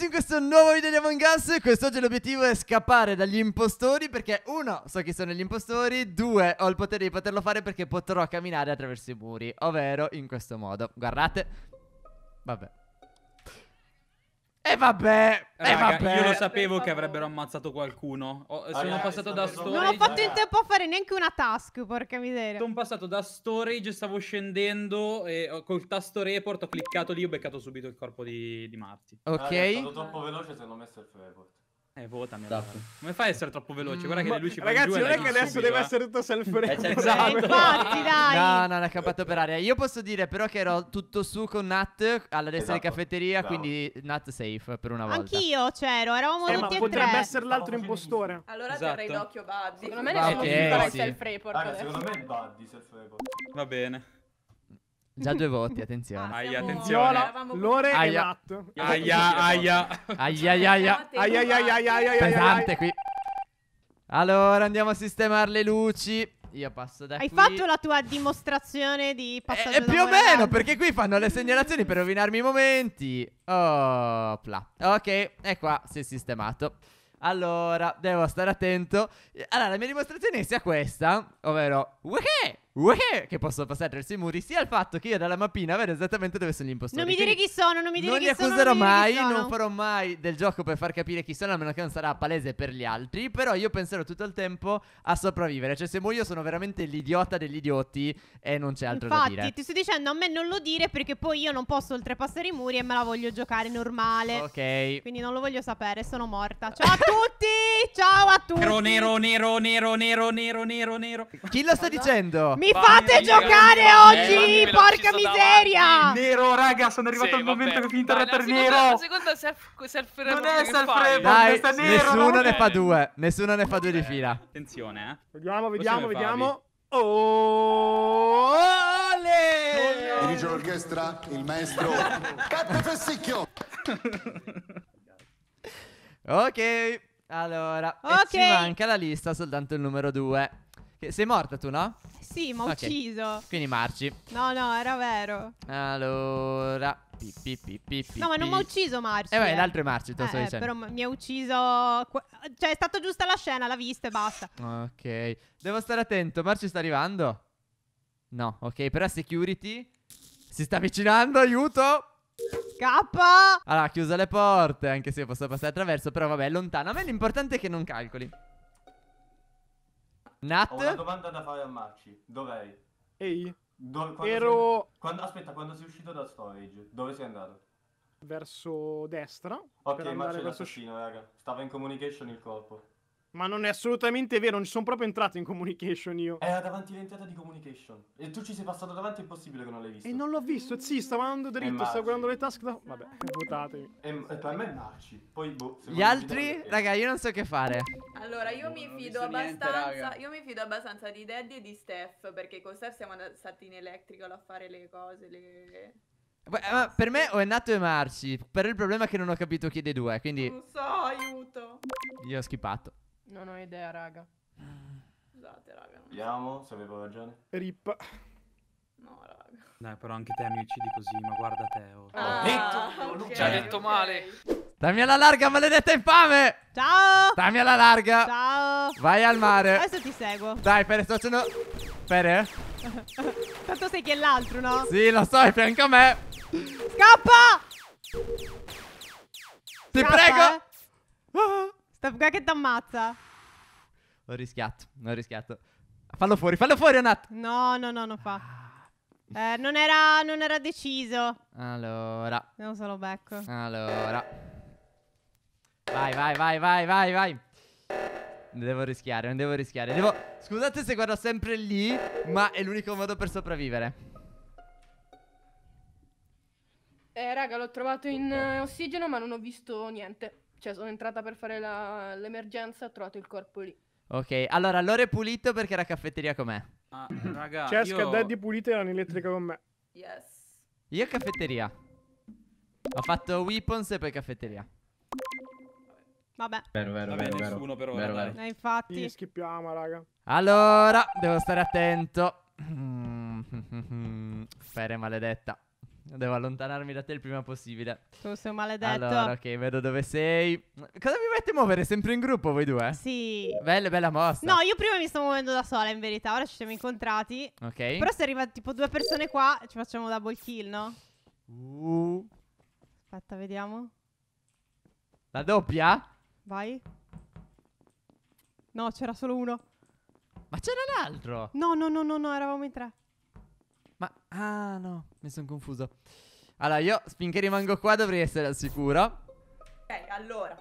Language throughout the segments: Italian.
benvenuti in questo nuovo video di Among Us Quest'oggi l'obiettivo è scappare dagli impostori perché uno, so chi sono gli impostori Due, ho il potere di poterlo fare perché potrò camminare attraverso i muri Ovvero in questo modo Guardate Vabbè e eh vabbè, eh, Raga, vabbè, io lo sapevo che avrebbero ammazzato qualcuno. Oh, sono Ragazzi, eh, passato da storage. Non ho fatto in tempo a fare neanche una task, porca miseria. Sono passato da storage, stavo scendendo e col tasto report ho cliccato lì, ho beccato subito il corpo di, di Marti. Ok. Raga, è stato troppo veloce, se non messo il report. Eh, votami. Esatto. Allora. Come fai a essere troppo veloce? Guarda mm, che lui ci Ragazzi, non è che adesso subito, deve eh? essere tutto self-referenziato. Eh, esatto. Infatti, dai. No, no, è capato per aria. Io posso dire però che ero tutto su con Nat alla destra esatto. di caffetteria, Bravo. quindi Nat safe per una volta. Anch'io c'ero, eravamo eh, tutti ma potrebbe essere l'altro impostore. Allora esatto. terrei d'occhio Buddy. Secondo me ne eh, sì. self-report. secondo me è Buddy self-report. Va bene. Già due voti, attenzione. Ah, aia, attenzione. Viola, Lore e Aia. Matt. Aia, aia. Aia, aia, aia. Aia, aia, ai, ai, ai, Pesante qui. Allora, andiamo a sistemare le luci. Io passo da Hai qui. fatto la tua dimostrazione di eh, passaggio eh, Più o meno, perché qui fanno le segnalazioni per rovinarmi i momenti. Oh, pla. Ok, e qua si è sistemato. Allora, devo stare attento. Allora, la mia dimostrazione è sia questa, ovvero... Wehè! Uè, che possono passare attraverso i muri, sia il fatto che io dalla mappina vedo esattamente dove sono gli impostori. Non mi dire chi sono, non mi dire non chi sono. Non li accuserò mai, non, farò mai del gioco per far capire chi sono, a meno che non sarà palese per gli altri. Però io penserò tutto il tempo a sopravvivere. Cioè, se muoio sono veramente l'idiota degli idioti e non c'è altro Infatti, da dire. Infatti, ti sto dicendo a me non lo dire perché poi io non posso oltrepassare i muri e me la voglio giocare normale. Ok. Quindi non lo voglio sapere, sono morta. Ciao a tutti! Ciao a tutti! Nero, nero, nero, nero, nero, nero, nero, nero. Chi lo sta dicendo? Mi fate giocare oggi, porca miseria! Nero, raga, sono arrivato al momento che finita la nero. Secondo self Non è self Dai, nessuno ne fa due. Nessuno ne fa due di fila. Attenzione, eh. Vediamo, vediamo, vediamo. Oh! Dirige l'orchestra, il maestro Catte Fessicchio. ok, allora, okay. ci manca la lista soltanto il numero 2. Sei morta tu, no? Sì, ma ho okay. ucciso. Quindi Marci. No, no, era vero. Allora. Pi, pi, pi, pi, pi no, ma non mi ha ucciso Marci. Eh, beh, eh. l'altro è Marci, te lo eh, sto eh, dicendo. Però mi ha ucciso. Cioè, è stata giusta la scena, l'ha vista e basta. Ok. Devo stare attento. Marci sta arrivando. No, ok, però security. Si sta avvicinando, aiuto. K. Allora, chiuso le porte, anche se posso passare attraverso, però vabbè, è lontano. A me l'importante è che non calcoli. Nat? Ho una domanda da fare a Marci. Dov'eri? Ehi? Do- quando Ero... Sei... Quando... Aspetta, quando sei uscito da storage, dove sei andato? Verso destra. Ok, Marci è verso... l'assassino, raga. Stava in communication il corpo. Ma non è assolutamente vero, non ci sono proprio entrato in communication io. Era davanti all'entrata di communication. E tu ci sei passato davanti, è impossibile che non l'hai visto. E non l'ho visto, sì, stavo andando dritto, stavo guardando le task da... Vabbè, votatemi. E, e per me è Marci. Poi, boh, Gli altri? Video, raga, io non so che fare. Allora, io, no, mi, fido niente, io mi fido abbastanza... di Daddy e di Steph, perché con Steph siamo stati in Electrical a fare le cose, le... Eh, ma per me o è nato e Marci. Però il problema è che non ho capito chi dei due, quindi... Non so, aiuto. Io ho schippato. Non ho idea, raga. Scusate, raga. non- Vediamo se avevo ragione. Rip. No, raga. Dai, però anche te mi uccidi così, ma guarda te. oh. Ah, detto, Luca, ci ha detto ok. male. Dammi alla larga, maledetta infame! Ciao! Dammi alla larga! Ciao! Vai al mare! Adesso ti seguo. Dai, Fere, sto facendo... Fere? Tanto sei che è l'altro, no? Sì, lo so, è fianco a me! Scappa! Ti Scappa, prego! Eh. Ah. Sta qua che t'ammazza. Ho rischiato, ho rischiato. Fallo fuori, fallo fuori, Anat. No, no, no, non fa. Ah. Eh, non era, non era deciso. Allora. Non solo becco. Allora. Vai, vai, vai, vai, vai, vai. Non devo rischiare, non devo rischiare. Devo... Scusate se guardo sempre lì, ma è l'unico modo per sopravvivere. Eh, raga, l'ho trovato in uh, ossigeno, ma non ho visto niente. Cioè, sono entrata per fare la, l'emergenza e ho trovato il corpo lì. Ok, allora Lore pulito perché era caffetteria com'è? Ah, raga, Cesca, cioè, io... Daddy pulito erano elettrica con me. Yes. Io caffetteria. Ho fatto weapons e poi caffetteria. Vabbè. Vero, vero, Vabbè, vero, nessuno vero, per ora, vero, eh, infatti. Li schippiamo, raga. Allora, devo stare attento. Fere maledetta. Devo allontanarmi da te il prima possibile. Tu sei un maledetto. Allora, ok, vedo dove sei. Cosa mi mette a muovere? Sempre in gruppo voi due? Sì. Bella, bella mossa. No, io prima mi sto muovendo da sola, in verità. Ora ci siamo incontrati. Ok. Però se arriva tipo due persone qua, ci facciamo double kill, no? Uh. Aspetta, vediamo. La doppia? Vai. No, c'era solo uno. Ma c'era l'altro? No, no, no, no, no, eravamo in tre. Ma... Ah no, mi sono confuso. Allora, io finché rimango qua dovrei essere al sicuro. Ok, allora.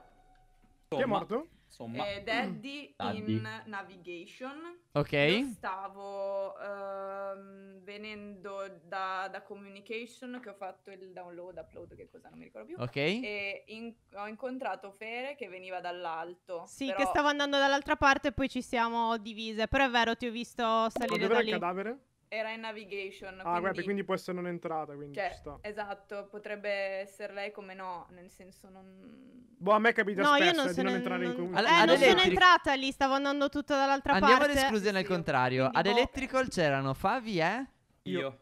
Chi è morto? Insomma. Eh, Daddy, Daddy in Navigation. Ok. Io stavo um, venendo da, da, Communication che ho fatto il download, upload, che cosa non mi ricordo più. Ok. E in, ho incontrato Fere che veniva dall'alto. Sì, però... che stavo andando dall'altra parte e poi ci siamo divise. Però è vero, ti ho visto salire Ma dove da il cadavere? Era in navigation. Ah, quindi... Beh, quindi può essere non entrata, quindi cioè, Esatto, potrebbe essere lei come no, nel senso non... Boh, a me capita no, spesso non eh, di non entrare non... in comune. eh, ad non sono entrata lì, stavo andando tutta dall'altra Andiamo parte. Andiamo ad esclusione al sì, contrario. Ad boh... Electrical c'erano Favi e... Io.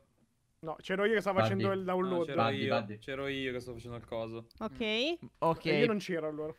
No, c'ero io che stavo Buddy. facendo il ah, download. No, c'ero, io, Buddy. c'ero io che stavo facendo il coso. Ok. Ok. E io non c'ero allora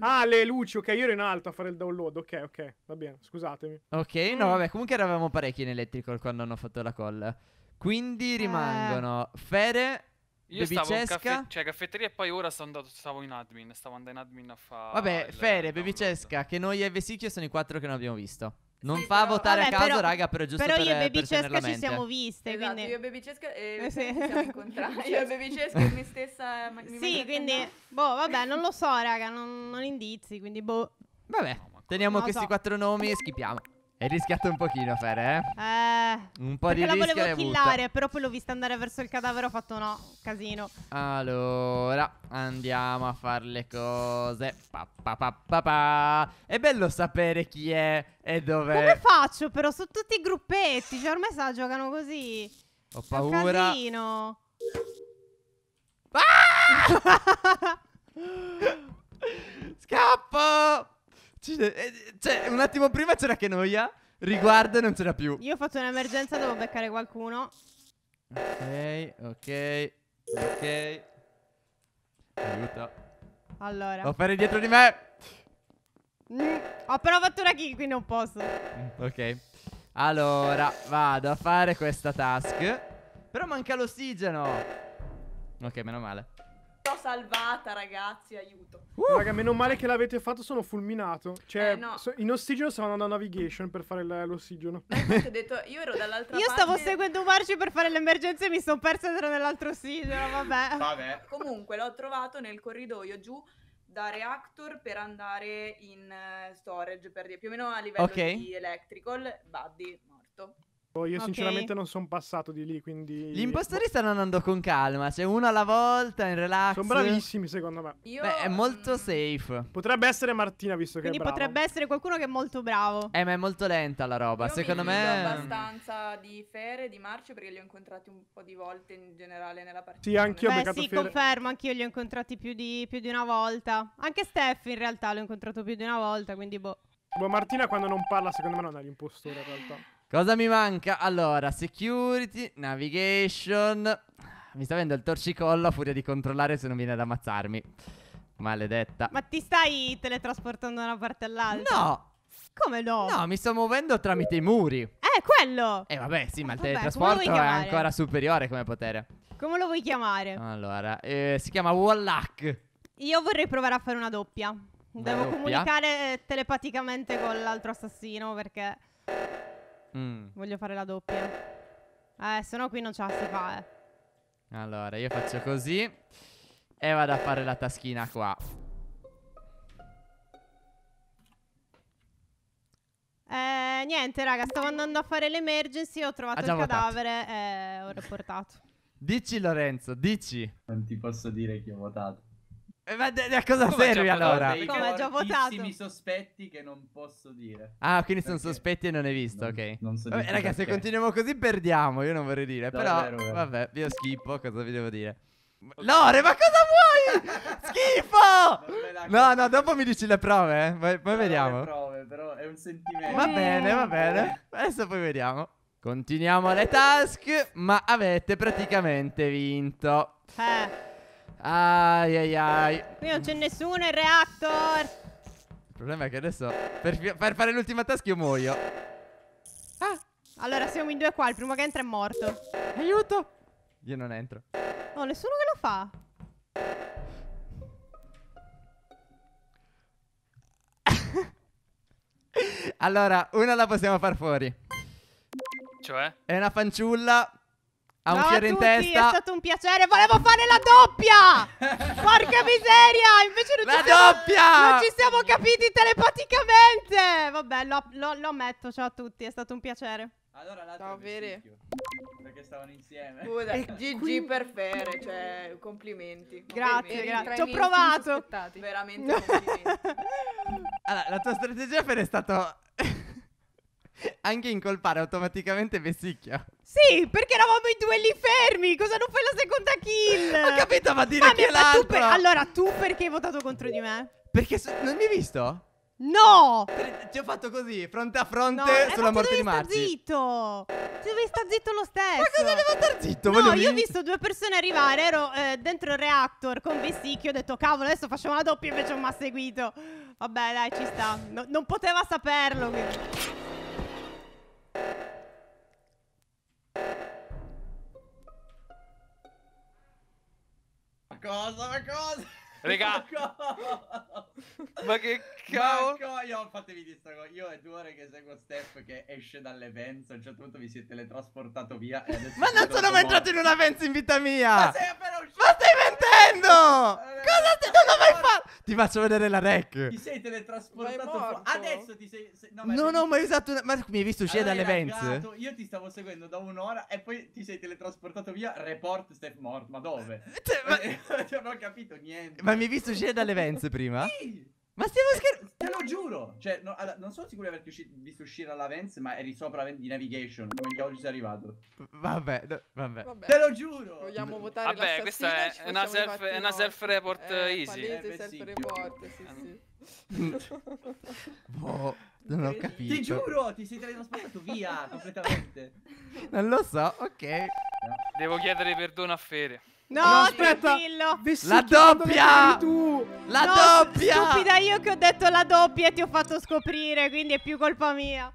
ah, le luci, ok, io ero in alto a fare il download, ok, ok, va bene, scusatemi. Ok, no, mm. vabbè, comunque eravamo parecchi in electrical quando hanno fatto la call. Quindi eh. rimangono eh. Fede, io Bevicesca. caffè- cioè caffetteria e poi ora andato, stavo in admin, stavo andando in admin a fare Vabbè, Fere, Bevicesca, che noi e Vesicchio sono i quattro che non abbiamo visto. Non sì, fa però, votare vabbè, a caso, però, raga, però giusto però per Però io e Bebicesca ci siamo viste, esatto, quindi... io e Bebicesca eh, eh sì. siamo incontrati. io e Bebicesca e me stessa... Ma, sì, quindi... Boh, vabbè, non lo so, raga, non, non indizi, quindi boh. Vabbè, teniamo questi so. quattro nomi e schipiamo. Hai rischiato un pochino, Fer, eh? Eh. Un po' di rischio la volevo killare, però poi l'ho vista andare verso il cadavere, ho fatto no, casino. Allora, andiamo a fare le cose. Pa, pa, pa, pa, pa. È bello sapere chi è e dov'è. Come faccio però? Sono tutti gruppetti, cioè ormai sa, giocano così. Ho paura. È casino. Ah! Scappo! Eh, cioè, un attimo prima c'era che noia. Riguardo e non c'era più. Io ho fatto un'emergenza, devo beccare qualcuno. Ok, ok, ok. Aiuto. Allora. Devo fare dietro di me. Mm, ho però fatto una kill, quindi non posso. Ok. Allora, vado a fare questa task. Però manca l'ossigeno. Ok, meno male. L'ho salvata, ragazzi, aiuto. Uh, raga, meno male che l'avete fatto, sono fulminato. Cioè, eh, no. so, in ossigeno stavo andando a navigation per fare l'ossigeno. ho detto, io ero dall'altra parte. Io stavo seguendo marci per fare l'emergenza e mi sono persa tra nell'altro ossigeno, vabbè. vabbè. Comunque, l'ho trovato nel corridoio giù da reactor per andare in eh, storage, per dire, più o meno a livello okay. di electrical, Buddy morto. Oh, io okay. sinceramente non sono passato di lì, quindi... Gli boh. impostori stanno andando con calma, cioè uno alla volta, in relax. Sono bravissimi secondo me. Io... Beh, è molto mm, safe. Potrebbe essere Martina, visto quindi che è Quindi potrebbe essere qualcuno che è molto bravo. Eh, ma è molto lenta la roba, io secondo me... Io abbastanza di Fere, di Marcio, perché li ho incontrati un po' di volte in generale nella partita. Sì, anch'io ho beccato sì, Fere. confermo, anch'io li ho incontrati più di, più di una volta. Anche Steph in realtà l'ho incontrato più di una volta, quindi boh. Boh, Martina quando non parla secondo me non è l'impostore in realtà. Cosa mi manca? Allora, security, navigation. Mi sta avendo il torcicollo a furia di controllare se non viene ad ammazzarmi. Maledetta. Ma ti stai teletrasportando da una parte all'altra? No. Come no? No, mi sto muovendo tramite i muri. Eh, quello. Eh, vabbè, sì, ma il vabbè, teletrasporto è ancora superiore come potere. Come lo vuoi chiamare? Allora, eh, si chiama Wallack. Io vorrei provare a fare una doppia. Devo doppia. comunicare eh, telepaticamente con l'altro assassino perché... Mm. Voglio fare la doppia. Eh, se no qui non ce la si fa, eh. Allora, io faccio così. E vado a fare la taschina qua. Eh, niente, raga, stavo andando a fare l'emergency, ho trovato il votato. cadavere e ho riportato. Dici Lorenzo, dici. Non ti posso dire chi ho votato. Eh, ma de- a cosa Come serve allora? Come ho già votato? Ho sospetti che non posso dire. Ah, quindi sono sospetti e non hai visto, non, ok. Non so vabbè, ragazzi, perché. se continuiamo così perdiamo, io non vorrei dire. No, però, vero, vabbè, io schippo, cosa vi devo dire? Lore, ma cosa vuoi? Schifo! No, no, dopo mi dici le prove, eh, Poi, poi vediamo. Le prove, però è un sentimento. Va bene, va bene. Adesso poi vediamo. Continuiamo le task, ma avete praticamente vinto. Eh. Ai ai ai. Qui non c'è nessuno in reactor. Il problema è che adesso per, per fare l'ultima task io muoio. Ah. Allora siamo in due qua, il primo che entra è morto. Aiuto. Io non entro. No, nessuno che lo fa. allora, una la possiamo far fuori. Cioè? È una fanciulla ha un fiore in testa. È stato un piacere. Volevo fare la doppia. Porca miseria. Invece non la ci siamo, doppia. Non ci siamo capiti telepaticamente. Vabbè, lo, lo, lo metto. Ciao a tutti. È stato un piacere. Allora l'altro Ciao, veri. Perché stavano insieme. Scusa, GG qui... per Fere, cioè complimenti. Grazie, grazie. Ci ho provato. Veramente allora, la tua strategia Fere è stato anche incolpare automaticamente Vessicchia. Sì, perché eravamo i due lì fermi. Cosa non fai la seconda kill? Ho capito, ma dire che chi è l'altro. Per... Allora, tu perché hai votato contro di me? Perché so... non mi hai visto? No! Ti ho fatto così, fronte a fronte no, eh, sulla eh, morte di Marci. Ma zitto! Ti dovevi stare zitto lo stesso. Ma cosa devo stare zitto? No, Voglio io ho visto due persone arrivare, ero eh, dentro il reactor con Vessicchio, ho detto cavolo, adesso facciamo la doppia, invece non mi ha seguito. Vabbè, dai, ci sta. No, non poteva saperlo. Quindi. cosa? Ma cosa? Regà, ma che cavolo? io fatevi di Io è due ore che seguo Steph che esce dalle vents. A un certo punto vi siete teletrasportato via. ma non sono mai entrato in una vents in vita mia! Ma, sei appena uscito. ma stai mentendo! Eh. cosa stai? Non ho Ti faccio vedere la rec. Ti sei teletrasportato. Adesso ti sei. Se... No, ma no, no, ma hai Una... Ma mi hai visto uscire allora dalle menze? Io ti stavo seguendo da un'ora e poi ti sei teletrasportato via. Report Steph Mort. Ma dove? Te, cioè, ma... non ho capito niente. Ma mi hai visto uscire dalle menze prima? Sì. Ma stiamo eh, scherzando? Te lo giuro! Cioè, no, allora, non sono sicuro di aver usci visto uscire alla Vence, ma eri sopra di navigation. Come cavolo ci sei arrivato? Vabbè, vabbè, vabbè. Te lo giuro! Vogliamo mm. votare Vabbè, questa è una, self, è una self, report eh, easy. Palese eh, self report, sì, sì. boh, non ho capito. Ti giuro, ti sei trasportato via completamente. non lo so, ok. Devo chiedere perdono a Fere. No, aspetta. Tranquillo. la doppia! Tu. La no, doppia! Stupida io che ho detto la doppia e ti ho fatto scoprire, quindi è più colpa mia.